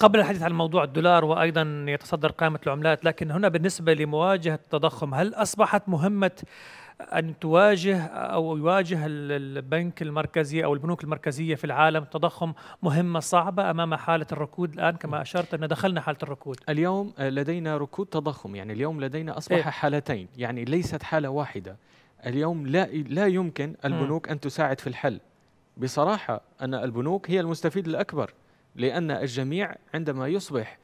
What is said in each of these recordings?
قبل الحديث عن موضوع الدولار وايضا يتصدر قائمه العملات لكن هنا بالنسبه لمواجهه التضخم هل اصبحت مهمه ان تواجه او يواجه البنك المركزي او البنوك المركزيه في العالم تضخم مهمه صعبه امام حاله الركود الان كما اشرت ان دخلنا حاله الركود. اليوم لدينا ركود تضخم يعني اليوم لدينا اصبح إيه؟ حالتين يعني ليست حاله واحده. اليوم لا لا يمكن البنوك ان تساعد في الحل. بصراحه ان البنوك هي المستفيد الاكبر. لأن الجميع عندما يصبح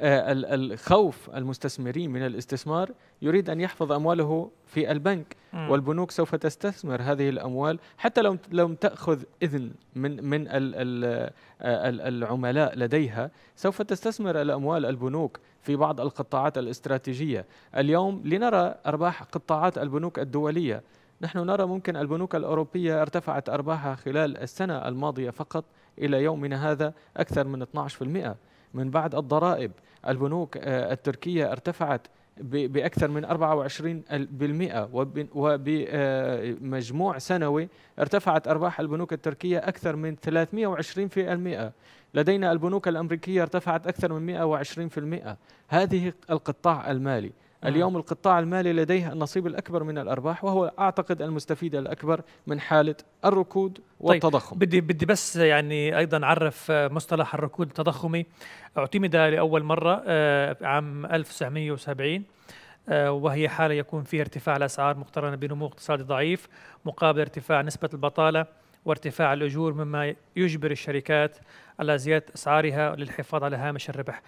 آه، الخوف المستثمرين من الاستثمار يريد أن يحفظ أمواله في البنك والبنوك سوف تستثمر هذه الأموال حتى لو لم تأخذ إذن من من آه، العملاء لديها سوف تستثمر الأموال البنوك في بعض القطاعات الاستراتيجية اليوم لنرى أرباح قطاعات البنوك الدولية نحن نرى ممكن البنوك الأوروبية ارتفعت أرباحها خلال السنة الماضية فقط إلى يومنا هذا أكثر من 12% من بعد الضرائب البنوك آه، التركية ارتفعت بأكثر من 24% وبمجموع آه، سنوي ارتفعت أرباح البنوك التركية أكثر من 320% لدينا البنوك الأمريكية ارتفعت أكثر من 120% هذه القطاع المالي آه. اليوم القطاع المالي لديه النصيب الأكبر من الأرباح وهو أعتقد المستفيد الأكبر من حالة الركود طيب، والتضخم طيب بدي بدي بس يعني أيضا أعرف مصطلح الركود التضخمي اعتمد لأول مرة آه، عام 1970 آه، وهي حالة يكون فيها ارتفاع الأسعار مقترنة بنمو اقتصادي ضعيف مقابل ارتفاع نسبة البطالة وارتفاع الأجور مما يجبر الشركات على زيادة أسعارها للحفاظ على هامش الربح